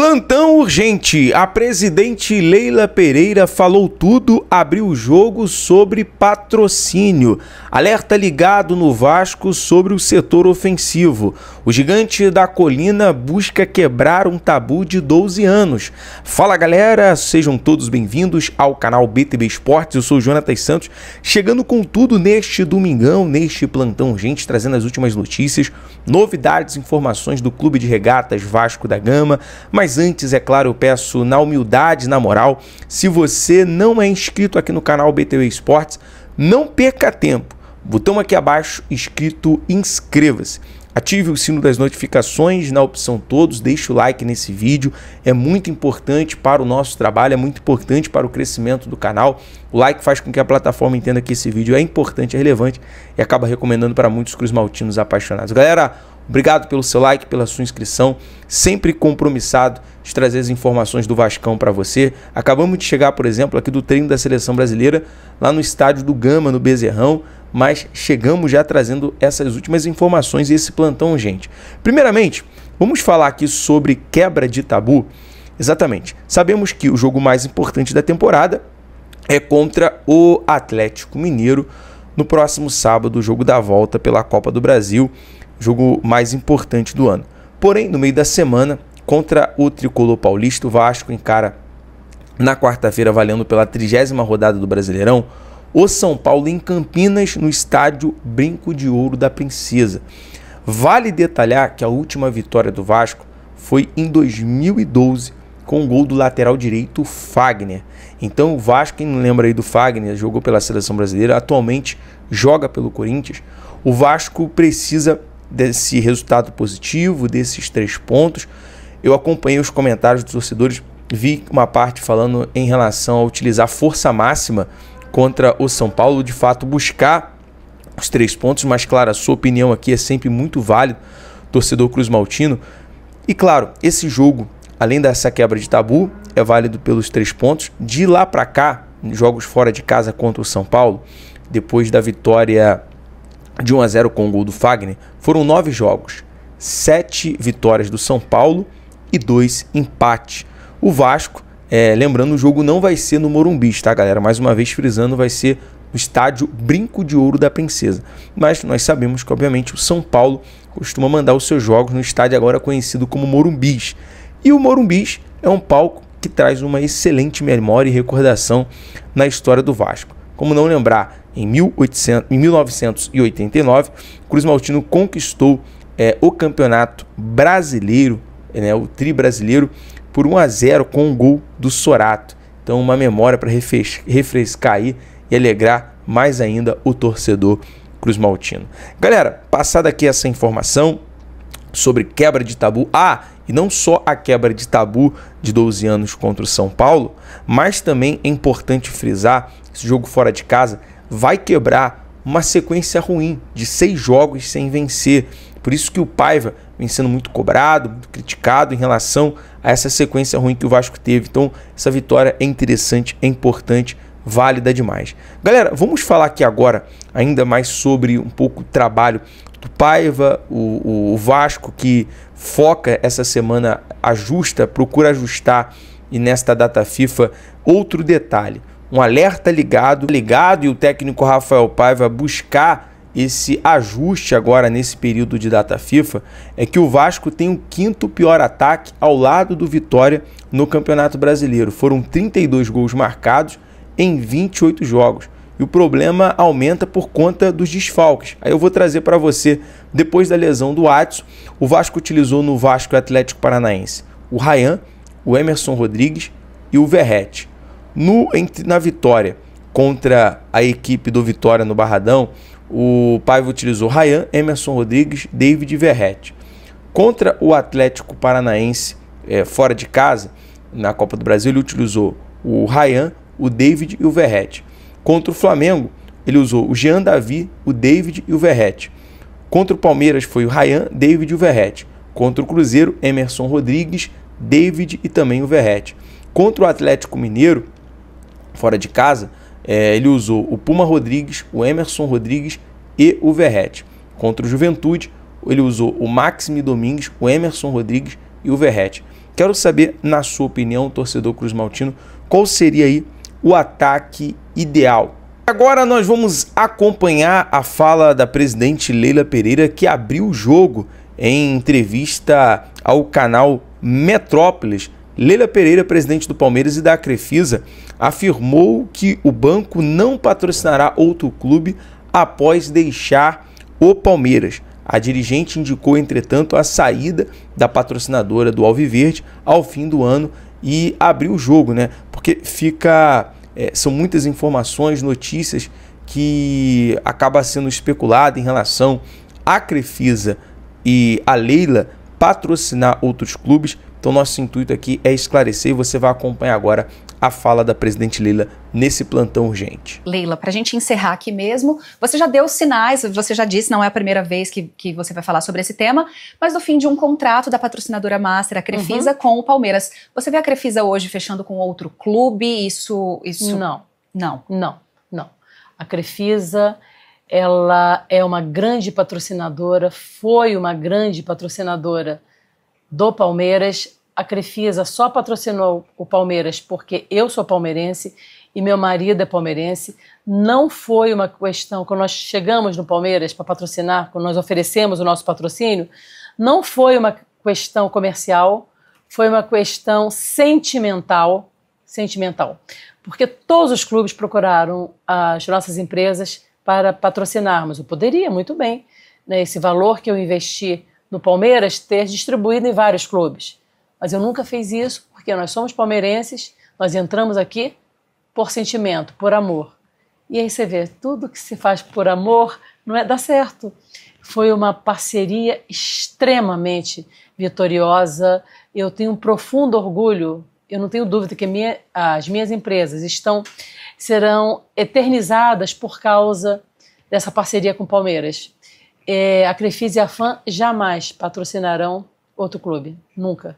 Plantão urgente. A presidente Leila Pereira falou tudo, abriu o jogo sobre patrocínio. Alerta ligado no Vasco sobre o setor ofensivo. O gigante da colina busca quebrar um tabu de 12 anos. Fala galera, sejam todos bem-vindos ao canal BTB Esportes. Eu sou Jonathan Santos, chegando com tudo neste domingão, neste plantão urgente, trazendo as últimas notícias, novidades, informações do Clube de Regatas Vasco da Gama. Mas mas antes, é claro, eu peço na humildade, na moral, se você não é inscrito aqui no canal BTV Esportes, não perca tempo. Botão aqui abaixo escrito inscreva-se. Ative o sino das notificações na opção todos, deixe o like nesse vídeo, é muito importante para o nosso trabalho, é muito importante para o crescimento do canal. O like faz com que a plataforma entenda que esse vídeo é importante, é relevante e acaba recomendando para muitos cruzmaltinos apaixonados. Galera, Obrigado pelo seu like, pela sua inscrição, sempre compromissado de trazer as informações do Vascão para você. Acabamos de chegar, por exemplo, aqui do treino da seleção brasileira, lá no estádio do Gama, no Bezerrão, mas chegamos já trazendo essas últimas informações e esse plantão, gente. Primeiramente, vamos falar aqui sobre quebra de tabu. Exatamente. Sabemos que o jogo mais importante da temporada é contra o Atlético Mineiro no próximo sábado, o jogo da volta pela Copa do Brasil jogo mais importante do ano. Porém, no meio da semana, contra o tricolor paulista, o Vasco encara na quarta-feira, valendo pela trigésima rodada do Brasileirão, o São Paulo em Campinas, no estádio Brinco de Ouro da Princesa. Vale detalhar que a última vitória do Vasco foi em 2012 com o gol do lateral direito Fagner. Então o Vasco, quem não lembra aí do Fagner, jogou pela seleção brasileira, atualmente joga pelo Corinthians. O Vasco precisa desse resultado positivo, desses três pontos. Eu acompanhei os comentários dos torcedores, vi uma parte falando em relação a utilizar força máxima contra o São Paulo, de fato buscar os três pontos, mas claro, a sua opinião aqui é sempre muito válida, torcedor Cruz Maltino. E claro, esse jogo, além dessa quebra de tabu, é válido pelos três pontos. De lá para cá, jogos fora de casa contra o São Paulo, depois da vitória de 1 a 0 com o gol do Fagner, foram nove jogos, sete vitórias do São Paulo e dois empates. O Vasco, é, lembrando, o jogo não vai ser no Morumbi, tá, galera? Mais uma vez frisando, vai ser no estádio Brinco de Ouro da Princesa. Mas nós sabemos que, obviamente, o São Paulo costuma mandar os seus jogos no estádio agora conhecido como Morumbis. E o Morumbis é um palco que traz uma excelente memória e recordação na história do Vasco. Como não lembrar em, 1800, em 1989, Cruz Maltino conquistou é, o campeonato brasileiro, né, o tri brasileiro, por 1 a 0 com um gol do Sorato. Então, uma memória para refrescar aí e alegrar mais ainda o torcedor Cruz Maltino. Galera, passada aqui essa informação sobre quebra de tabu. Ah, e não só a quebra de tabu de 12 anos contra o São Paulo, mas também é importante frisar esse jogo fora de casa vai quebrar uma sequência ruim de seis jogos sem vencer. Por isso que o Paiva vem sendo muito cobrado, muito criticado em relação a essa sequência ruim que o Vasco teve. Então, essa vitória é interessante, é importante, válida demais. Galera, vamos falar aqui agora ainda mais sobre um pouco o trabalho do Paiva, o, o Vasco que foca essa semana, ajusta, procura ajustar e nesta data FIFA. Outro detalhe, um alerta ligado, ligado e o técnico Rafael Paiva buscar esse ajuste agora nesse período de data FIFA é que o Vasco tem o quinto pior ataque ao lado do Vitória no Campeonato Brasileiro. Foram 32 gols marcados em 28 jogos. E o problema aumenta por conta dos desfalques. Aí eu vou trazer para você, depois da lesão do Watson, o Vasco utilizou no Vasco Atlético Paranaense o Rayan, o Emerson Rodrigues e o Verrete. No, na vitória contra a equipe do Vitória no Barradão, o Paiva utilizou Ryan, Emerson Rodrigues, David Verrete. Contra o Atlético Paranaense, é, fora de casa, na Copa do Brasil, ele utilizou o Ryan, o David e o Verrete. Contra o Flamengo, ele usou o Jean Davi, o David e o Verrete. Contra o Palmeiras foi o Ryan, David e o Verrete. Contra o Cruzeiro, Emerson Rodrigues, David e também o Verrete. Contra o Atlético Mineiro, fora de casa, é, ele usou o Puma Rodrigues, o Emerson Rodrigues e o Verrete. Contra o Juventude, ele usou o Maxime Domingues, o Emerson Rodrigues e o Verrete. Quero saber, na sua opinião, torcedor Cruz Maltino, qual seria aí o ataque ideal? Agora nós vamos acompanhar a fala da presidente Leila Pereira, que abriu o jogo em entrevista ao canal Metrópolis Leila Pereira, presidente do Palmeiras e da Crefisa, afirmou que o banco não patrocinará outro clube após deixar o Palmeiras. A dirigente indicou, entretanto, a saída da patrocinadora do Alviverde ao fim do ano e abriu o jogo, né? Porque fica. É, são muitas informações, notícias que acaba sendo especulada em relação à Crefisa e a Leila patrocinar outros clubes então, nosso intuito aqui é esclarecer e você vai acompanhar agora a fala da presidente Leila nesse plantão urgente. Leila, para a gente encerrar aqui mesmo, você já deu sinais, você já disse, não é a primeira vez que, que você vai falar sobre esse tema, mas do fim de um contrato da patrocinadora master, a Crefisa, uhum. com o Palmeiras. Você vê a Crefisa hoje fechando com outro clube? Isso. isso... Não. Não. Não. Não. A Crefisa ela é uma grande patrocinadora, foi uma grande patrocinadora do Palmeiras. A Crefisa só patrocinou o Palmeiras porque eu sou palmeirense e meu marido é palmeirense. Não foi uma questão, quando nós chegamos no Palmeiras para patrocinar, quando nós oferecemos o nosso patrocínio, não foi uma questão comercial, foi uma questão sentimental, sentimental. Porque todos os clubes procuraram as nossas empresas para patrocinarmos. Eu poderia muito bem, né, esse valor que eu investi do Palmeiras ter distribuído em vários clubes. Mas eu nunca fiz isso porque nós somos palmeirenses, nós entramos aqui por sentimento, por amor. E aí você vê, tudo que se faz por amor não é dá certo. Foi uma parceria extremamente vitoriosa. Eu tenho um profundo orgulho. Eu não tenho dúvida que minha, as minhas empresas estão serão eternizadas por causa dessa parceria com o Palmeiras é, a Crefisa e a Fan jamais patrocinarão outro clube, nunca.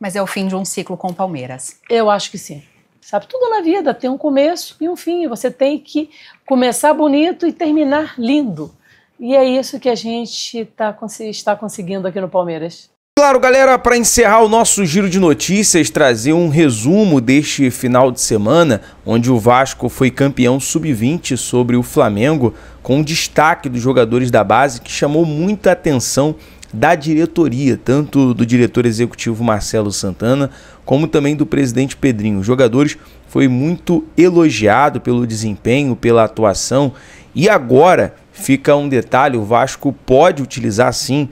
Mas é o fim de um ciclo com o Palmeiras. Eu acho que sim. Sabe, tudo na vida tem um começo e um fim. Você tem que começar bonito e terminar lindo. E é isso que a gente tá, está conseguindo aqui no Palmeiras. Claro, galera, para encerrar o nosso giro de notícias, trazer um resumo deste final de semana, onde o Vasco foi campeão sub-20 sobre o Flamengo, com destaque dos jogadores da base que chamou muita atenção da diretoria, tanto do diretor executivo Marcelo Santana, como também do presidente Pedrinho. Os jogadores foi muito elogiado pelo desempenho, pela atuação, e agora fica um detalhe, o Vasco pode utilizar sim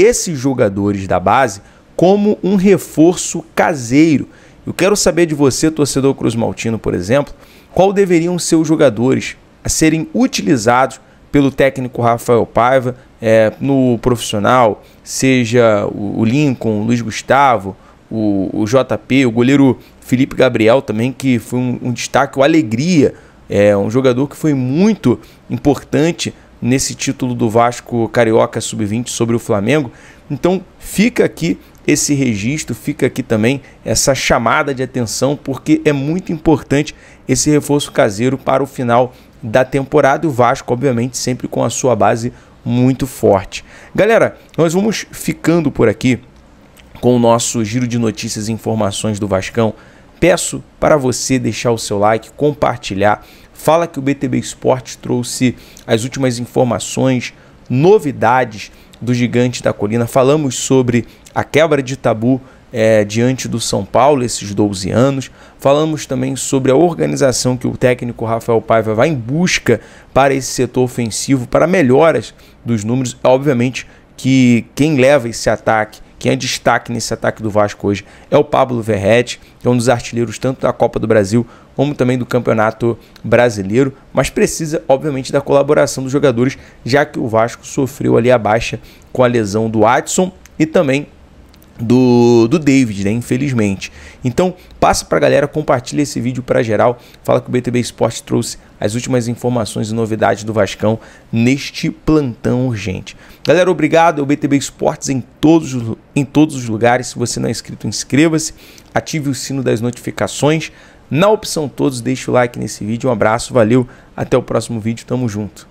esses jogadores da base como um reforço caseiro. Eu quero saber de você, torcedor Cruz Maltino, por exemplo, qual deveriam ser os jogadores a serem utilizados pelo técnico Rafael Paiva é, no profissional, seja o Lincoln, o Luiz Gustavo, o, o, JP, o goleiro Felipe Gabriel também, que foi um, um destaque, o Alegria, é um jogador que foi muito importante nesse título do Vasco Carioca Sub-20 sobre o Flamengo. Então fica aqui esse registro, fica aqui também essa chamada de atenção, porque é muito importante esse reforço caseiro para o final da temporada e o Vasco, obviamente, sempre com a sua base muito forte. Galera, nós vamos ficando por aqui com o nosso giro de notícias e informações do Vascão. Peço para você deixar o seu like, compartilhar, Fala que o BTB Esporte trouxe as últimas informações, novidades do Gigante da Colina. Falamos sobre a quebra de tabu é, diante do São Paulo, esses 12 anos. Falamos também sobre a organização que o técnico Rafael Paiva vai em busca para esse setor ofensivo, para melhoras dos números. Obviamente que quem leva esse ataque quem é destaque nesse ataque do Vasco hoje é o Pablo Verrete, que é um dos artilheiros tanto da Copa do Brasil como também do Campeonato Brasileiro, mas precisa, obviamente, da colaboração dos jogadores, já que o Vasco sofreu ali a baixa com a lesão do Watson e também do, do David, né? Infelizmente. Então, passa pra galera, compartilha esse vídeo pra geral. Fala que o BTB Esporte trouxe as últimas informações e novidades do Vascão neste plantão urgente. Galera, obrigado. É o BTB Esportes em todos, em todos os lugares. Se você não é inscrito, inscreva-se. Ative o sino das notificações. Na opção todos, deixa o like nesse vídeo. Um abraço, valeu. Até o próximo vídeo. Tamo junto.